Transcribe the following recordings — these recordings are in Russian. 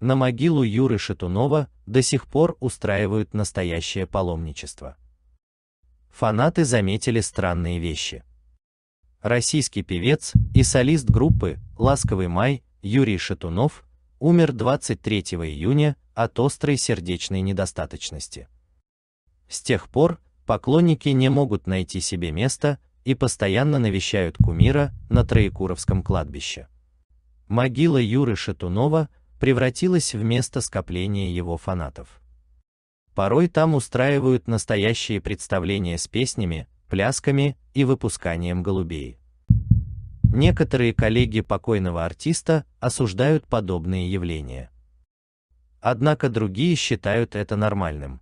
на могилу Юры Шатунова до сих пор устраивают настоящее паломничество. Фанаты заметили странные вещи. Российский певец и солист группы «Ласковый май» Юрий Шатунов умер 23 июня от острой сердечной недостаточности. С тех пор поклонники не могут найти себе места и постоянно навещают кумира на Троекуровском кладбище. Могила Юры Шатунова – превратилось в место скопления его фанатов. Порой там устраивают настоящие представления с песнями, плясками и выпусканием голубей. Некоторые коллеги покойного артиста осуждают подобные явления. Однако другие считают это нормальным.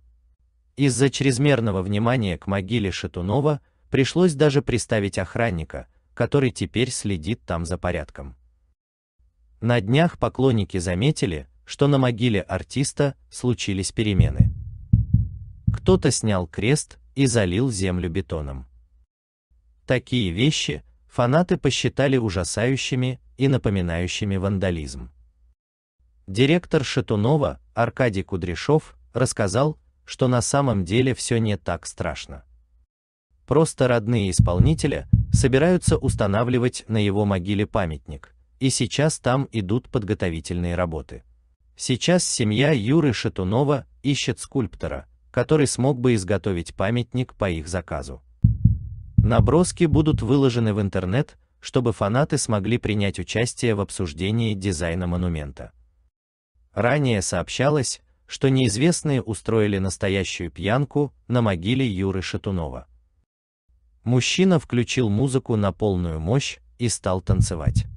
Из-за чрезмерного внимания к могиле Шатунова пришлось даже приставить охранника, который теперь следит там за порядком. На днях поклонники заметили, что на могиле артиста случились перемены. Кто-то снял крест и залил землю бетоном. Такие вещи фанаты посчитали ужасающими и напоминающими вандализм. Директор Шатунова Аркадий Кудряшов рассказал, что на самом деле все не так страшно. Просто родные исполнителя собираются устанавливать на его могиле памятник, и сейчас там идут подготовительные работы. Сейчас семья Юры Шатунова ищет скульптора, который смог бы изготовить памятник по их заказу. Наброски будут выложены в интернет, чтобы фанаты смогли принять участие в обсуждении дизайна монумента. Ранее сообщалось, что неизвестные устроили настоящую пьянку на могиле Юры Шатунова. Мужчина включил музыку на полную мощь и стал танцевать.